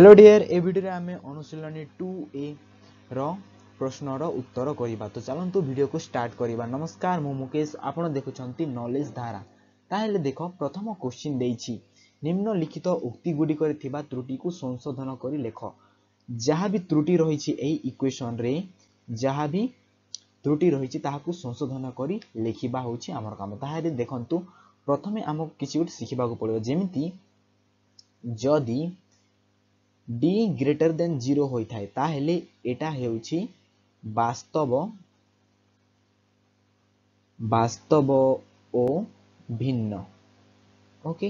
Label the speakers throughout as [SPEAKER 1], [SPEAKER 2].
[SPEAKER 1] hello dear এই ভিডিওରେ ଆମେ ଅନୁଶୀଳନୀ two ଏର ପ୍ରଶ୍ନର ଉତ୍ତର କରିବା ତ ଚାଲନ୍ତୁ ଭିଡ଼ିଓକୁ ଷ୍ଟାର୍ଟ କରିବା ନମସ୍କାର ମୁଁ ମୁକେଶ ଆପଣ ଦେଖୁଛନ୍ତି ନଲେଜ ଧାରା ତାହେଲେ ଦେଖ ପ୍ରଥମ କୋଶ୍ଚିନ୍ ଦେଇଛି ନିମ୍ନଲିଖିତ ଉକ୍ତିଗୁଡ଼ିକରେ ଥିବା ତ୍ରୁଟିକୁ ସଂଶୋଧନ କରି ଲେଖ ଯାହା ବି ତ୍ରୁଟି ରହିଛି ଏହି ଇକ୍ୱେସନ୍ରେ ଯାହା ବି ତ୍ରୁଟି ରହିଛି ତାହାକୁ ସଂଶୋଧନ କରି ଲେଖିବା ହେଉଛି ଆମର କାମ ତାହେଲେ ଦେଖନ୍ତୁ ପ୍ରଥମେ ଆମକୁ କିଛି ଗୋଟେ ଶିଖିବାକୁ ପଡ଼ିବ ଯେମିତି ଯଦି ডি ଗ୍ରେଟର ଦେନ୍ ଜିରୋ ହୋଇଥାଏ ତାହେଲେ এটা ହେଉଛି বাস্তব বাস্তব ও ভিন্ন ওকে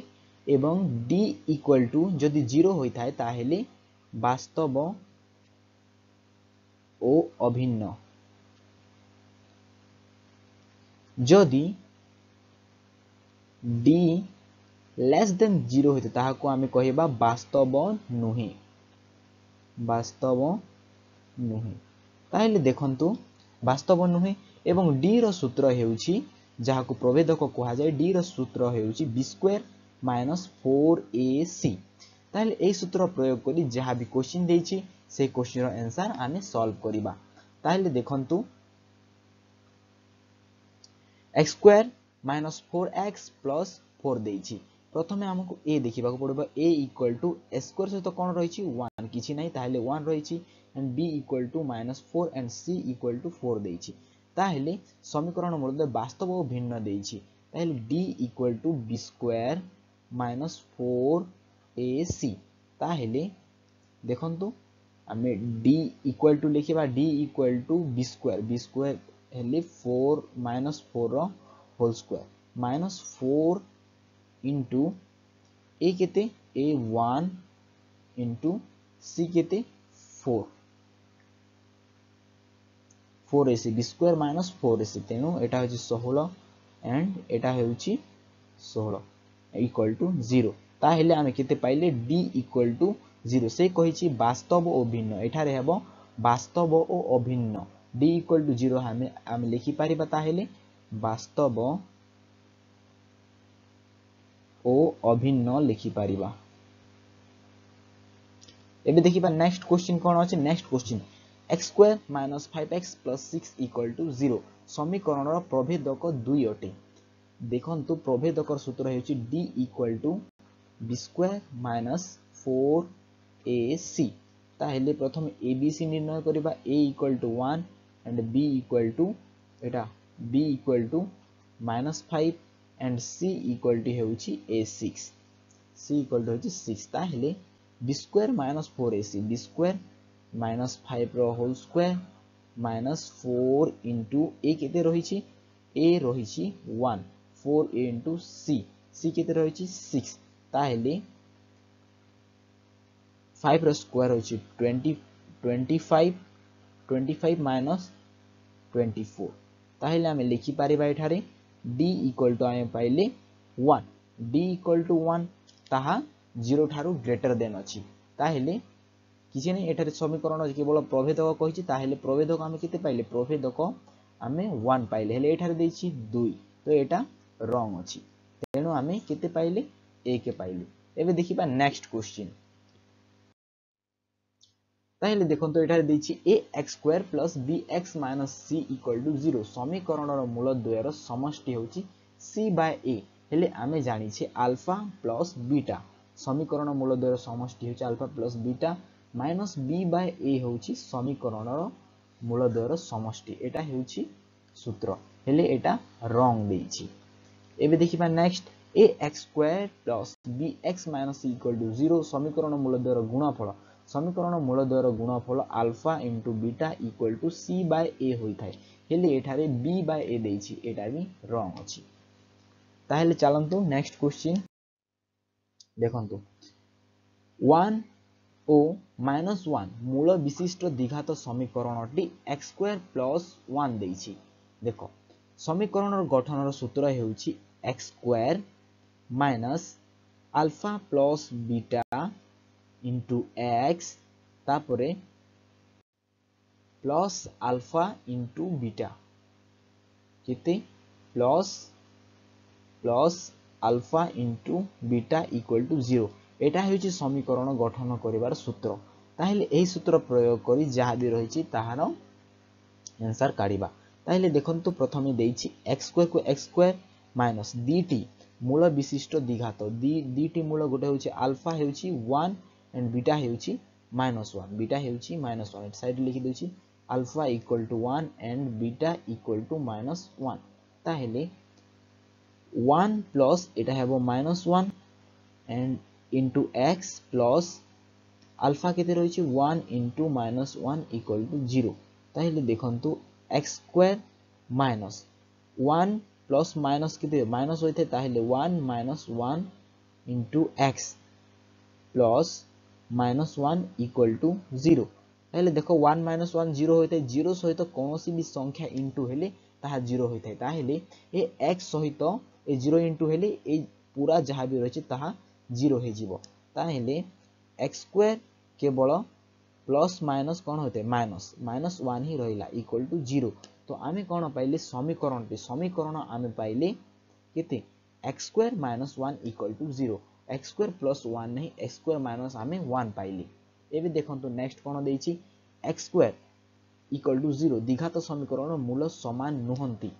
[SPEAKER 1] এবং ডি ইকুয়াল টু যদি জিরো হয়ে তাহলে বাস্তব ও অভিন্ন যদি ডি লেস দেন জিরো হয়ে তাহলে আমি কহবা বাস্তব নুহে ବାସ୍ତବ ନୁହେଁ ତାହେଲେ ଦେଖନ୍ତୁ ବାସ୍ତବ ନୁହେଁ ଏବଂ ଡିର ସୂତ୍ର ହେଉଛି ଯାହାକୁ ପ୍ରଭେଦକ କୁହାଯାଏ ଡିର ସୂତ୍ର ହେଉଛି B square minus four A C ତାହେଲେ ଏହି ସୂତ୍ର ପ୍ରୟୋଗ କରି ଯାହା ବି କୋଶ୍ଚିନ୍ ଦେଇଛି ସେହି କୋଶ୍ଚିନ୍ର ଆନ୍ସର୍ ଆମେ ସଲ୍ଭ କରିବା ତାହେଲେ ଦେଖନ୍ତୁ X square minus four X plus four ଦେଇଛି প্রথমে আমাকে এ দেখিবাকু পড়িব A equal to A square সহিত কোণ রয়েছে ওয়ান কিছু নাই তাহলে ওয়ান রয়েছে and B equal to minus four and C equal to four দিয়েছি তাহলে সমীকরণ মূলত বাস্তব ও ভিন্ন দিয়েছি তাহলে D equal to B square minus four A C তাহলে দেখন্তু আমি ডি ইকুয়াল টু লিখিবা D equal to B square B square ହେଲେ ଫୋର୍ ମାଇନସ୍ ଫୋର୍ର whole square minus four into A কেতে এ ওয়ান ইন্টু সি কেতে four four AC B square minus four AC তেণু এটা হচ্ছে ষোহল অ্যান্ড এটা হচ্ছে ষোহল ইকুয়াল টু জিরো তাহলে আমি কেতে পাইলে ডি ইকুয়াল টু জিরো সে কহিছি বাস্তব ও ভিন্ন এঠারে হব বাস্তব ও অভিন্ন ডি ইকুয়াল টু জিরো আমি আমি লিখিপারিবা তাহলে বাস্তব ଓ ଅଭିନ୍ନ ଲେଖିପାରିବା ଏବେ ଦେଖିବା ନେକ୍ସଟ କ୍ୱେଶ୍ଚିନ୍ କ'ଣ ଅଛି next question X square minus five X plus six equal to zero ସମୀକରଣର ପ୍ରଭେଦକ ଦୁଇ ଅଟେ ଦେଖନ୍ତୁ ପ୍ରଭେଦକର ସୂତ୍ର ହେଉଛି D equal to B square minus four A C ତାହେଲେ ପ୍ରଥମେ ଏ ବି ସି ନିର୍ଣ୍ଣୟ କରିବା A equal to one and B equal to ଏଇଟା B equal to minus five and C equal to ହେଉଛି a6 c इक्वाल टू ହେଉଛି 6 ତାହେଲେ b2 4ac b2 5 ର whole square 4 into a କେତେ ରହିଛି a ରହିଛି 1 4a into c c କେତେ ରହିଛି 6 ତାହେଲେ 5 ର ସ୍କୋୟାର ହେଉଛି 20 25 25 24 ତାହେଲେ ଆମେ ଲେଖିପାରିବା ଏଠାରେ 25 d equal to आमे पाइले 1 d equal to 1 ताहा 0 ठारु greater than अछि ताहेले किछि समीकरण केवल प्रभेदक कही प्रभेदक आम के पाइले प्रभेदक आम वन पाइले दुई तो यहाँ रंग अच्छी तेनु आमे केते पाइले 1 पाइले एबे नेक्स्ट क्वेश्चन তাহলে দেখুন তো এটা দেখন্তু এଠାରେ ଦେଇଛି ax2 bx c 0 সমীকরণর মূল দ্বয়ের সমষ্টি হচ্ছে c a হেলে আমি জানিছে আলফা বিটা সমীকরণ মূল দ্বয়ের সমষ্টি হচ্ছে alpha beta minus B by A হচ্ছে সমীকরণর মূল দ্বয়ের সমষ্টি এটা হচ্ছে সূত্র হেলে এটা রং দিয়েছি এবে দেখিবা next A X square plus B X minus equal to zero সমীকরণ মূল দ্বয়ের গুণফল ସମୀକରଣ ମୂଳଦ୍ୱୟର ଗୁଣଫଳ alpha into beta equal to C by A ହୋଇଥାଏ ହେଲେ ଏଠାରେ ବି ବାଏ ଏ ଦେଇଛି ଏଇଟା ବି ରଙ୍ଗ ଅଛି ତାହେଲେ ଚାଲନ୍ତୁ ନେକ୍ସଟ କ୍ୱେଶ୍ଚିନ୍ ଦେଖନ୍ତୁ ওয়ান ও মাইনাস ওয়ান মূল বিশিষ্ট দ্বিঘাত সমীকরণটি এক্স স্কোয়ার প্লস ওয়ান দিয়েছি দেখ সমীকরণর গঠনর সূত্র হচ্ছে X square minus alpha plus beta into X তারপরে প্লাস আলফা ইন্টু বিটা কেতে plus plus alpha into beta equal to zero এটা হচ্ছে সমীকরণ গঠন করিবার সূত্র তাহলে এই সূত্র প্রয়োগ করি যাহা বি রয়েছে তাহার আনসার কাড়া তাহলে দেখন্তু প্রথমে দিয়েছি এক্স স্কোয়ার কু এক্স স্কোয়ার মাইনস দুইটি মূল বিশিষ্ট দ্বিঘাত দুইটি মূল গোটে হচ্ছে আলফা হচ্ছে ওয়ান ଆଣ୍ଡ ବିଟା ହେଉଛି ମାଇନସ୍ ୱାନ୍ ବିଟା ହେଉଛି ମାଇନସ୍ ୱାନ୍ ଏଠି ସାଇଡ଼୍ ଲେଖିଦେଉଛି alpha equal to one and beta equal to minus one তাহলে ওয়ান প্লস এটা হব minus one and into X plus alpha কেতে রয়েছে one into minus one equal to zero তাহলে দেখন্তু X square minus one plus minus কেতে minus হইতে তাহলে one minus one into X plus minus one equal to zero তাহলে দেখো one minus one zero ହୋଇଥାଏ ଜିରୋ ସହିତ କୌଣସି ବି ସଂଖ୍ୟା ଇଣ୍ଟୁ ହେଲେ ତାହା ଜିରୋ ହୋଇଥାଏ ତାହେଲେ ଏ ଏକ୍ସ ସହିତ ଏ ଜିରୋ ଇଣ୍ଟୁ ହେଲେ ଏଇ ପୁରା ଯାହା ବି ରହିଛି ତାହା ଜିରୋ ହେଇଯିବ ତାହେଲେ ଏକ୍ସ ସ୍କୋୟାର କେବଳ ପ୍ଲସ୍ ମାଇନସ୍ କ'ଣ ହୋଇଥାଏ ମାଇନସ୍ ମାଇନସ୍ ୱାନ୍ ହିଁ ରହିଲା ଇକ୍ୱାଲ୍ ଟୁ ଜିରୋ ତ ଆମେ କ'ଣ ପାଇଲେ ସମୀକରଣଟି ସମୀକରଣ ଆମେ ପାଇଲେ କେତେ X square minus one equal to zero X square plus one नहीं एक्स स्क्वेयर माइनस आम वन पाइली एवं देखो नेक्स्ट कौन देखिए X square equal to zero दीघात समीकरण मूल सामान नुहति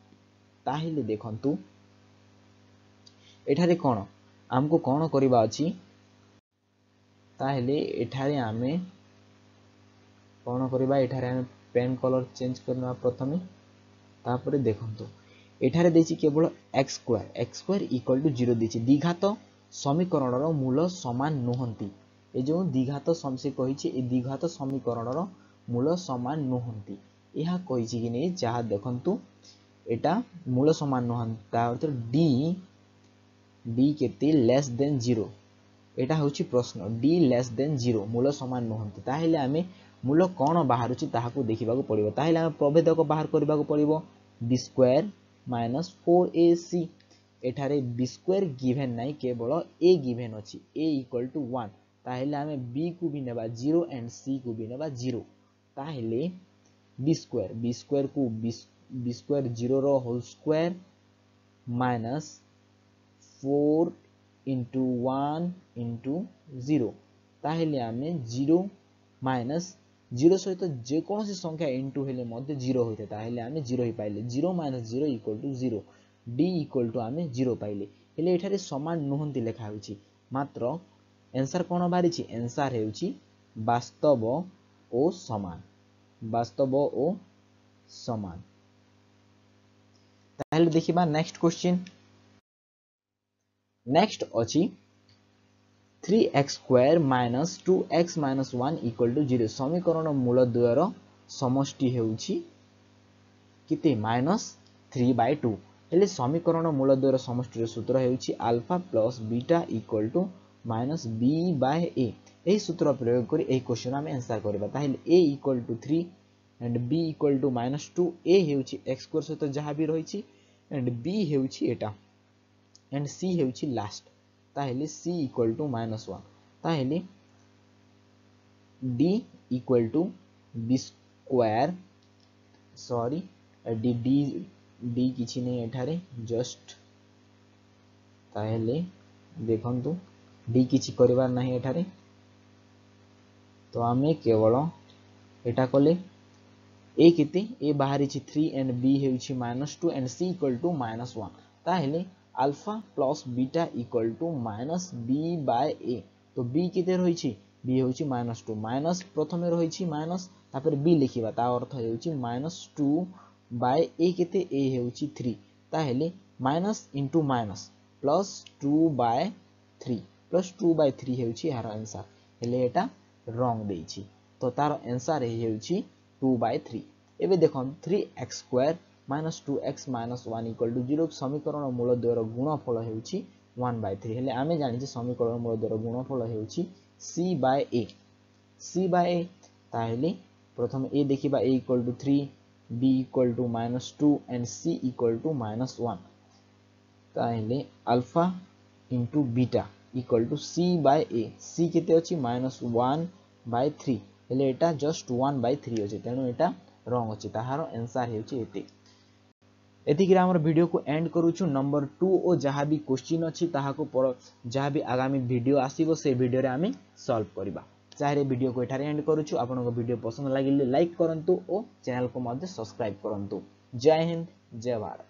[SPEAKER 1] ताहले देखु এখানে কোণ আমকু কোণ করা অছি তাহলে এখানে আমি কোণ করা এখানে আমি পেন কলর চেঞ্জ করে নেওয়া প্রথমে তাপরে দেখুন এখানে দিয়েছি কেবল X square X square equal to zero দিয়েছি দ্বিঘাত ସମୀକରଣର ମୂଳ ସମାନ ନୁହନ୍ତି ଏ ଯେଉଁ ଦ୍ୱିଘାତ ସେ କହିଛି ଏ ଦ୍ୱିଘାତ ସମୀକରଣର ମୂଳ ସମାନ ନୁହନ୍ତି ଏହା କହିଛି କି ନେଇ ଯାହା ଦେଖନ୍ତୁ এটা মূল সমান নহান তা অর্থ ডি ডি কেতে লেস দেন জিরো এটা হচ্ছে প্রশ্ন ডি লেস দেন জিরো মূল সমান নহান্তি তাহলে আমি মূল কোণ বাহারুছি তাহাকু দেখিবাকু পড়িব তাহলে আমি প্রভেদক বাহার করিবাকু পড়িব B square minus four A C এখানে বি স্কোয়ার গিভেন নাই কেবল এ গিভেন অছি এ ইকুয়াল টু ওয়ান তাহলে আমি বি কু বি নেবা জিরো এন্ড সি কু বি নেবা জিরো তাহলে বি স্কোয়ার বি স্কোয়ার কু বি স্কোয়ার জিরোর whole square minus four into one into zero তাহলে আমি জিরো মাইনাস জিরো সহিত যেকৌশি সংখ্যা ইন্টু হলে মধ্যে জিরো হইতে তাহলে আমি জিরো হই পাইলে zero minus zero equal to zero D equal to ଆମେ ଜିରୋ ପାଇଲେ ହେଲେ ଏଠାରେ ସମାନ ନୁହନ୍ତି ଲେଖା ହେଉଛି ମାତ୍ର ଏନ୍ସାର୍ କ'ଣ ବାହାରିଛି ଏନ୍ସାର୍ ହେଉଛି ବାସ୍ତବ ଓ ସମାନ ବାସ୍ତବ ଓ ସମାନ ତାହେଲେ ଦେଖିବା ନେକ୍ସଟ କ୍ୱେଶ୍ଚିନ୍ ନେକ୍ସଟ ଅଛି three X square minus two X minus one equal to zero সমীকরণ মূলদ্বয়র সমষ্টি ହେଉଛି କେତେ ମାଇନସ୍ ଥ୍ରୀ ବାଇ ଟୁ ହେଲେ ସମୀକରଣ ମୂଳଦ୍ୱୟର ସମଷ୍ଟିର ସୂତ୍ର ହେଉଛି alpha plus beta equal to minus B by A ଏହି ସୂତ୍ର ପ୍ରୟୋଗ କରି ଏହି କୋଶ୍ଚିନ୍ ଆମେ ଆନ୍ସର୍ କରିବା ତାହେଲେ A equal to three and B equal to minus two A ହେଉଛି ଏକ୍ସ ସ୍କୋର୍ ସହିତ ଯାହା ବି ରହିଛି ଆଣ୍ଡ ବି ହେଉଛି ଏଟା ଆଣ୍ଡ ସି ହେଉଛି ଲାଷ୍ଟ ତାହେଲେ C equal to minus one ତାହେଲେ D equal to B square sorry D D B କିଛି ନାହିଁ ଏଠାରେ ଜଷ୍ଟ ତାହେଲେ ଦେଖନ୍ତୁ ବି କିଛି କରିବାର ନାହିଁ ଏଠାରେ ତ ଆମେ କେବଳ ଏଟା କଲେ ଏ କେତେ ଏ ବାହାରିଛି ଥ୍ରୀ ଆଣ୍ଡ ବି ହେଉଛି minus two and C equal to minus one ତାହେଲେ alpha plus beta equal to minus B by A ତ ବି କେତେ ରହିଛି বি হচ্ছে মাইনাস টু মাইনাস প্রথমে রয়েছে মাইনাস তারপরে বি লিখিবা তা অর্থ হচ্ছে মাইনাস টু ବାଏ ଏ କେତେ ଏ ହେଉଛି ଥ୍ରୀ ତାହେଲେ minus into minus plus two by three plus two by three ହେଉଛି ଏହାର ଆନ୍ସାର୍ ହେଲେ ଏଇଟା ରଙ୍ଗ ଦେଇଛି ତ ତାର ଆନ୍ସାର୍ ହେଇଯାଉଛି ଟୁ ବାଏ ଥ୍ରୀ ଏବେ ଦେଖନ୍ତୁ three X square minus two X minus one equal to zero ସମୀକରଣ ମୂଳଦ୍ୱୟର ଗୁଣଫଳ ହେଉଛି ୱାନ୍ ବାଏ ଥ୍ରୀ ହେଲେ ଆମେ ଜାଣିଛେ ସମୀକରଣ ମୂଳଦ୍ୱୟର ଗୁଣଫଳ ହେଉଛି C by A C by A ତାହେଲେ ପ୍ରଥମେ ଏ ଦେଖିବା A equal to three b equal to minus 2 and c equal to minus 1 তাহলে alpha into beta equal to C by A C কেতে অছি মাইনস ওয়ান বাই থ্রি হলে এটা just one by three অছে তেণু এটা রং অছে তাহার এনসার হচ্ছে এতে এতিকিরে আমার ভিডিওকে এন্ড করুছু নম্বর টু ও যাহা বি কোশ্চিন অছি তাহাকু যাহা বি আগামী ভিডিও আসিব সেই ভিডিওরে আমি সলভ করিবা ଯାହାରେ ଭିଡ଼ିଓକୁ ଏଠାରେ ଏଣ୍ଡ କରୁଛୁ ଆପଣଙ୍କ ଭିଡ଼ିଓ ପସନ୍ଦ ଲାଗିଲେ ଲାଇକ୍ କରନ୍ତୁ ଓ ଚ୍ୟାନେଲ୍କୁ ମଧ୍ୟ ସବସ୍କ୍ରାଇବ୍ କରନ୍ତୁ ଜୟ ହିନ୍ଦ ଜୟ ଭାରତ